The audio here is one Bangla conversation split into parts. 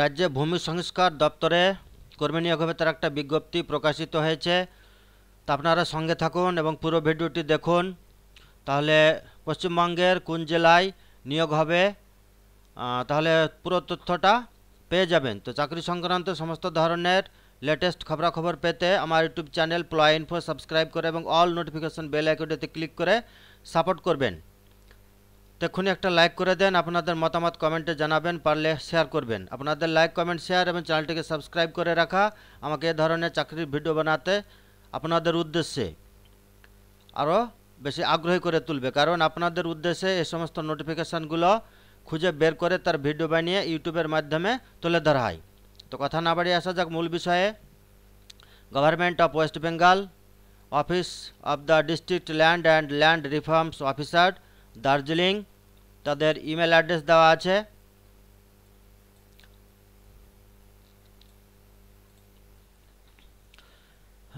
রাজ্যে ভূমি সংস্কার দপ্তরে কর্মী নিয়োগ হবে তার একটা বিজ্ঞপ্তি প্রকাশিত হয়েছে তা আপনারা সঙ্গে থাকুন এবং পুরো ভিডিওটি দেখুন তাহলে পশ্চিমবঙ্গের কোন জেলায় নিয়োগ হবে তাহলে পুরো তথ্যটা পেয়ে যাবেন তো চাকরি সংক্রান্ত সমস্ত ধরনের লেটেস্ট খবরাখবর পেতে আমার ইউটিউব চ্যানেল প্লয় ইনফো সাবস্ক্রাইব করে এবং অল নোটিফিকেশন বেল আইকনটিতে ক্লিক করে সাপোর্ট করবেন এক্ষুনি একটা লাইক করে দেন আপনাদের মতামত কমেন্টে জানাবেন পারলে শেয়ার করবেন আপনাদের লাইক কমেন্ট শেয়ার এবং চ্যানেলটিকে সাবস্ক্রাইব করে রাখা আমাকে এ ধরনের চাকরির ভিডিও বানাতে আপনাদের উদ্দেশ্যে আরও বেশি আগ্রহী করে তুলবে কারণ আপনাদের উদ্দেশ্যে এই সমস্ত নোটিফিকেশানগুলো খুঁজে বের করে তার ভিডিও বানিয়ে ইউটিউবের মাধ্যমে তুলে ধরা হয় তো কথা না বাড়িয়ে আসা যাক মূল বিষয়ে government of West Bengal office of the district land and land reforms officer Darjeeling তাদের ইমেল অ্যাড্রেস দেওয়া আছে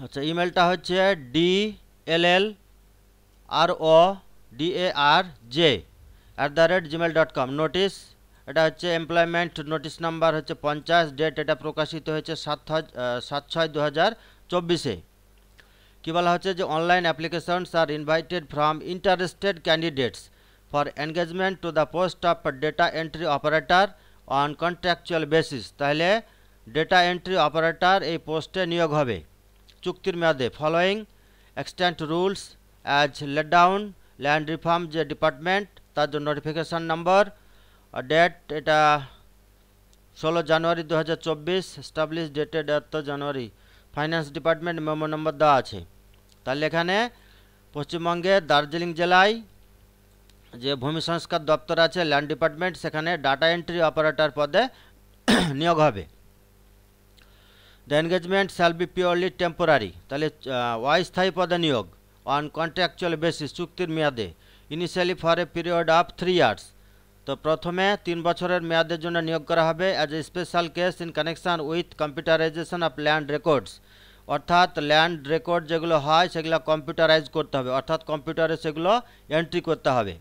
আচ্ছা ইমেলটা হচ্ছে D L L R O D A R J at the rate Gmail dot com notice এটা হচ্ছে এমপ্লয়মেন্ট নোটিশ নাম্বার হচ্ছে পঞ্চাশ ডেট এটা প্রকাশিত হয়েছে সাত সাত ছয় দু হাজার চব্বিশে কী বলা হচ্ছে যে online applications are invited from interested candidates for engagement to the post of data entry operator on contractual basis তাহলে ডেটা এন্ট্রি অপারেটর এই পোস্টে নিয়োগ হবে চুক্তির মেয়াদে following extent rules as laid down land reform যে ডিপার্টমেন্ট তার জন্য নোটিফিকেশান নম্বর ডেট এটা ষোলো জানুয়ারি দু হাজার চব্বিশ স্টাবলিশ ডেটেড এত January finance department memo number দেওয়া আছে তাহলে এখানে পশ্চিমবঙ্গের দার্জিলিং জেলায় যে ভূমি সংস্কার দপ্তর আছে ল্যান্ড ডিপার্টমেন্ট সেখানে ডাটা এন্ট্রি অপারেটর পদে নিয়োগ হবে the engagement shall be purely temporary তাহলে অস্থায়ী পদে নিয়োগ অন কন্ট্রাকচুয়াল বেসিস চুক্তির মেয়াদে initially for a period of three years তো প্রথমে তিন বছরের মেয়াদের জন্য নিয়োগ করা হবে as a special case in connection with computerisation of land records অর্থাৎ ল্যান্ড রেকর্ড যেগুলো হয় সেগুলো কম্পিউটারাইজ করতে হবে অর্থাৎ কম্পিউটারে সেগুলো এন্ট্রি করতে হবে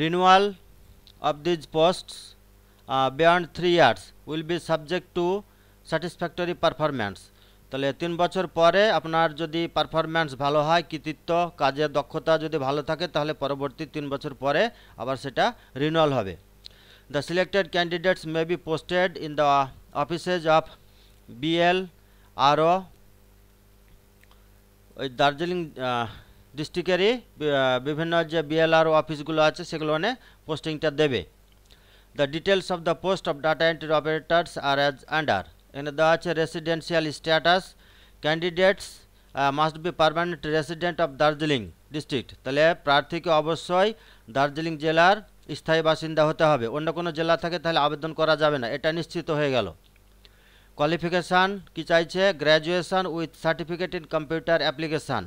renewal of these posts uh, beyond 3 years will be subject to satisfactory performance তাহলে তিন বছর পরে আপনার যদি পারফরম্যান্স ভালো হয় কৃতিত্ব কাজের দক্ষতা যদি ভালো থাকে তাহলে পরবর্তী তিন বছর পরে আবার সেটা রিনুয়াল হবে the selected candidates may be posted in the offices of BL RO ওই দার্জিলিং ডিস্ট্রিক্টেরই বিভিন্ন যে বিএলআর অফিসগুলো আছে সেগুলো মানে পোস্টিংটা দেবে the details of the post of data entry operators are as under এখানে দেওয়া আছে residential status candidates must be permanent resident of Darjeeling district তাহলে প্রার্থীকে অবশ্যই দার্জিলিং জেলার স্থায়ী বাসিন্দা হতে হবে অন্য কোনো জেলা থেকে তাহলে আবেদন করা যাবে না এটা নিশ্চিত হয়ে গেল কোয়ালিফিকেশান কি চাইছে graduation with certificate in computer application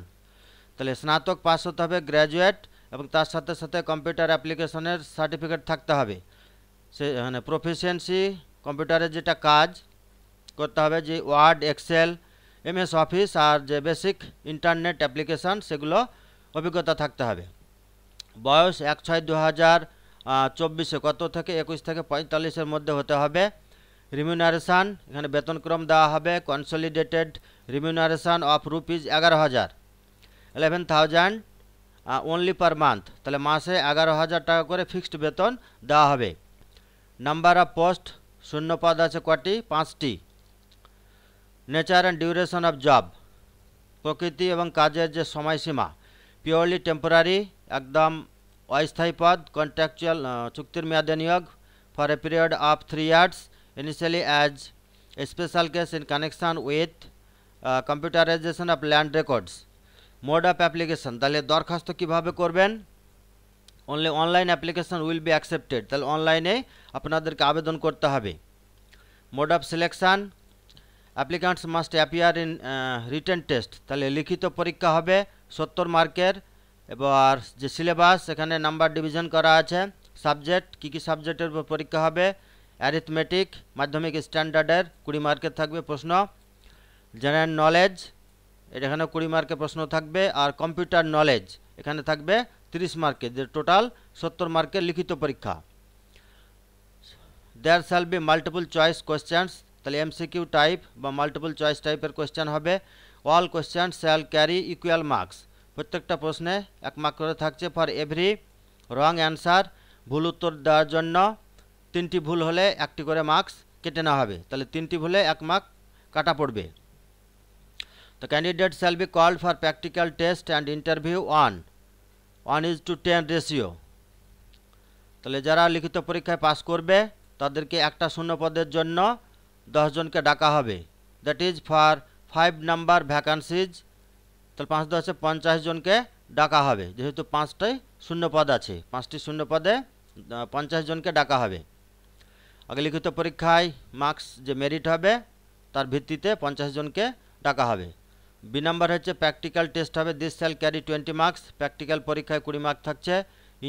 তাহলে স্নাতক পাস হতে হবে গ্র্যাজুয়েট এবং তার সাথে সাথে কম্পিউটার অ্যাপ্লিকেশনের সার্টিফিকেট থাকতে হবে সে মানে প্রফিসিয়েন্সি কম্পিউটারের যেটা কাজ করতে হবে যে ওয়ার্ড এক্সেল এমএস অফিস আর যে বেসিক ইন্টারনেট অ্যাপ্লিকেশান সেগুলো অভিজ্ঞতা থাকতে হবে বয়স এক ছয় দু হাজার চব্বিশে কত থেকে একুশ থেকে পঁয়তাল্লিশের মধ্যে হতে হবে রিমিউনারেশান এখানে বেতনক্রম দেওয়া হবে কনসলিডেটেড রিমিউনারেশান অফ রুপিজ এগারো হাজার eleven thousand only per month তাহলে মাসে এগারো হাজার টাকা করে ফিক্সড বেতন দেওয়া হবে নাম্বার অফ পোস্ট শূন্য পদ আছে কটি পাঁচটি nature and duration of job প্রকৃতি এবং কাজের যে সময়সীমা পিওরলি টেম্পোরারি একদম অস্থায়ী পদ কন্ট্রাকচুয়াল চুক্তির মেয়াদে নিয়োগ for a period of three years initially as special case in in with computerisation uh, land records mode of application তাহলে দরখাস্ত কিভাবে করবেন only online application will be accepted তাহলে অনলাইনে আপনাদেরকে আবেদন করতে হবে mode of selection applicants must appear in written test তাহলে লিখিত পরীক্ষা হবে সত্তর মার্কের এবার যে সিলেবাস সেখানে নাম্বার ডিভিশন করা আছে সাবজেক্ট কী কী সাবজেক্টের উপর পরীক্ষা হবে অ্যারিথমেটিক মাধ্যমিক স্ট্যান্ডার্ডের কুড়ি মার্কের থাকবে প্রশ্ন জেনারেল নলেজ এটা এখানে কুড়ি মার্কে প্রশ্ন থাকবে আর কম্পিউটার নলেজ এখানে থাকবে 30 মার্কে যে টোটাল সত্তর মার্কের লিখিত পরীক্ষা there shall be multiple choice questions তাহলে এমসিকিউ টাইপ বা মাল্টিপল চয়েস টাইপের কোয়েশ্চেন হবে all question shall carry equal marks প্রত্যেকটা প্রশ্নে এক মার্ক করে থাকছে ফর এভরি রং অ্যান্সার ভুল উত্তর দেওয়ার জন্য তিনটি ভুল হলে একটি করে মার্কস কেটে নেওয়া হবে তাহলে তিনটি ভুলে এক মার্ক কাটা পড়বে The candidate shall be called for practical test and interview on 1 is to 10 ratio. তাহলে যারা লিখিত পরীক্ষায় পাস করবে তাদেরকে একটা শূন্য পদের জন্য দশজনকে ডাকা হবে that is for five number vacancies তাহলে পাঁচ দশে পঞ্চাশ জনকে ডাকা হবে যেহেতু পাঁচটাই শূন্য পদ আছে পাঁচটি শূন্য পদে পঞ্চাশ জনকে ডাকা হবে আগে লিখিত পরীক্ষায় মার্কস যে মেরিট হবে তার ভিত্তিতে পঞ্চাশ জনকে ডাকা হবে বি নাম্বার হচ্ছে প্র্যাকটিক্যাল টেস্ট হবে this shall carry twenty marks practical পরীক্ষায় কুড়ি মার্ক থাকছে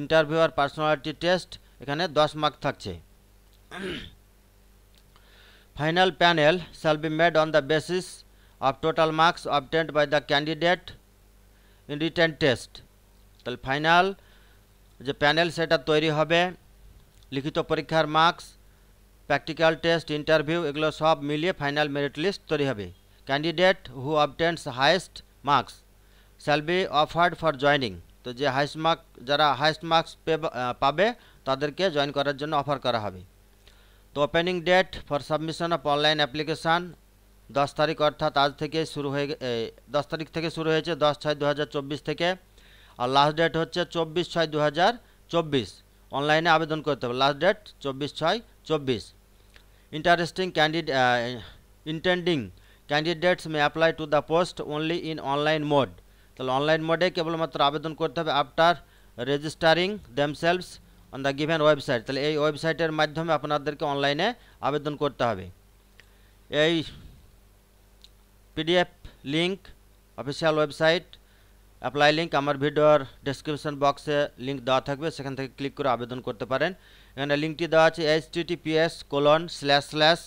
ইন্টারভিউ আর পার্সোনালিটি টেস্ট এখানে দশ মার্ক থাকছে final panel shall be made on the basis of total marks obtained by the candidate in written test তাহলে ফাইনাল যে প্যানেল সেটা তৈরি হবে লিখিত পরীক্ষার মার্কস প্র্যাকটিক্যাল টেস্ট ইন্টারভিউ এগুলো সব মিলিয়ে ফাইনাল মেরিট লিস্ট তৈরি হবে candidate who obtains highest marks shall be offered for joining তো যে হাইস্ট মার্ক যারা হাইস্ট মার্কস পাবে তাদেরকে জয়েন করার জন্য অফার করা হবে তো opening date for submission of online application দশ তারিখ অর্থাৎ আজ থেকে শুরু হয়ে দশ তারিখ থেকে শুরু হয়েছে দশ ছয় দু থেকে আর লাস্ট ডেট হচ্ছে চব্বিশ ছয় দু অনলাইনে আবেদন করতে হবে লাস্ট ডেট চব্বিশ ছয় চব্বিশ interesting candidate intending candidates may apply to the post only in online mode তাহলে অনলাইন মোডে কেবলমাত্র আবেদন করতে হবে after registering themselves on the given website তাহলে এই ওয়েবসাইটের মাধ্যমে আপনাদেরকে অনলাইনে আবেদন করতে হবে এই PDF link official website apply link আমার ভিডিওর ডেসক্রিপশন বক্সে লিঙ্ক দেওয়া থাকবে সেখান থেকে ক্লিক করে আবেদন করতে পারেন এখানে লিঙ্কটি দেওয়া আছে H T TTPS colon slash slash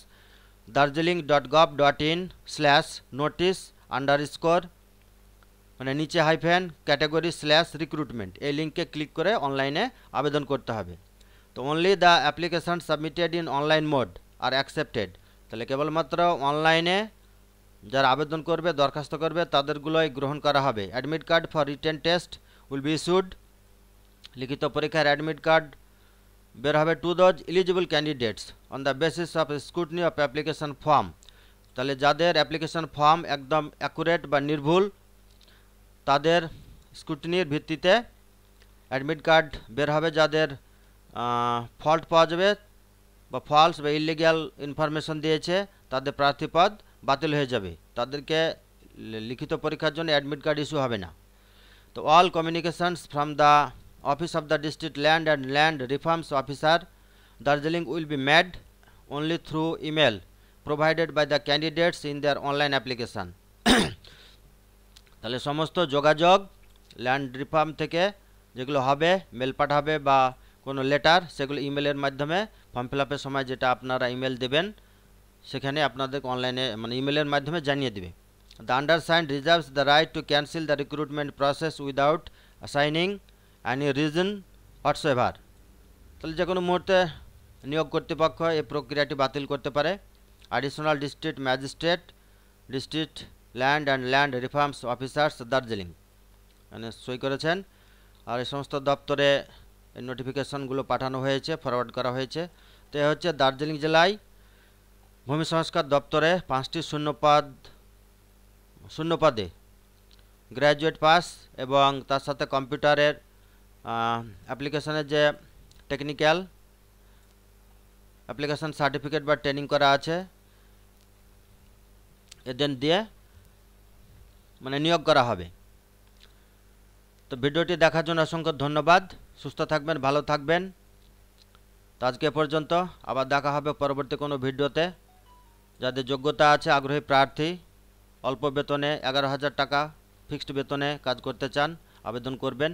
Darjeeling dot gov dot in slash notice underscore মানে নিচে হাইফেন ক্যাটাগরি স্ল্যাশ রিক্রুটমেন্ট এই লিঙ্কে ক্লিক করে অনলাইনে আবেদন করতে হবে তো only the application submitted in online mode are accepted তাহলে কেবলমাত্র অনলাইনে যারা আবেদন করবে দরখাস্ত করবে তাদেরগুলোই গ্রহণ করা হবে admit card for written test will be issued লিখিত পরীক্ষার admit card where have to those eligible candidates on the basis of scrutiny of application form তাহলে যাদের অ্যাপ্লিকেশন ফর্ম একদম অ্যাকুরেট বা নির্ভুল তাদের স্ক্রুটিনির ভিত্তিতে অ্যাডমিট কার্ড বের হবে যাদের ফল্ট পাওয়া যাবে বা ফলস বা ইলিগ্যাল ইনফরমেশন দিয়েছে তাদের প্রার্থীপদ বাতিল হয়ে যাবে তাদেরকে লিখিত পরীক্ষার জন্য অ্যাডমিট কার্ড ইস্যু হবে না তো all communications from the office of the district land and land reforms officer Darjeeling will be made only through email provided by the candidates in their online application তাহলে সমস্ত যোগাযোগ ল্যান্ড রিফার্ম থেকে যেগুলো হবে মেল পাঠাবে বা কোনো লেটার সেগুলো ইমেলের মাধ্যমে ফর্ম ফিল আপের সময় যেটা আপনারা ইমেল দেবেন সেখানে আপনাদের অনলাইনে মানে ইমেলের মাধ্যমে জানিয়ে দেবে the undersign reserves the right to cancel the recruitment process without signing any reason ever তাহলে যে কোনো মুহূর্তে নিয়োগ কর্তৃপক্ষ এই প্রক্রিয়াটি বাতিল করতে পারে additional district magistrate district land and land reforms officers Darjeeling মানে সই করেছেন আর এই সমস্ত দপ্তরে নোটিফিকেশনগুলো পাঠানো হয়েছে ফরওয়ার্ড করা হয়েছে তো এ হচ্ছে দার্জিলিং জেলায় ভূমি সংস্কার দপ্তরে পাঁচটি শূন্যপদ শূন্যপদে গ্র্যাজুয়েট পাস এবং তার সাথে কম্পিউটারের অ্যাপ্লিকেশনের যে টেকনিক্যাল অ্যাপ্লিকেশন সার্টিফিকেট বা ট্রেনিং করা আছে এজেন্ট দিয়ে মানে নিয়োগ করা হবে তো ভিডিওটি দেখার জন্য অসংখ্য ধন্যবাদ সুস্থ থাকবেন ভালো থাকবেন তো আজকে পর্যন্ত আবার দেখা হবে পরবর্তী কোনো ভিডিওতে যাদের যোগ্যতা আছে আগ্রহী প্রার্থী অল্প বেতনে এগারো হাজার টাকা ফিক্সড বেতনে কাজ করতে চান আবেদন করবেন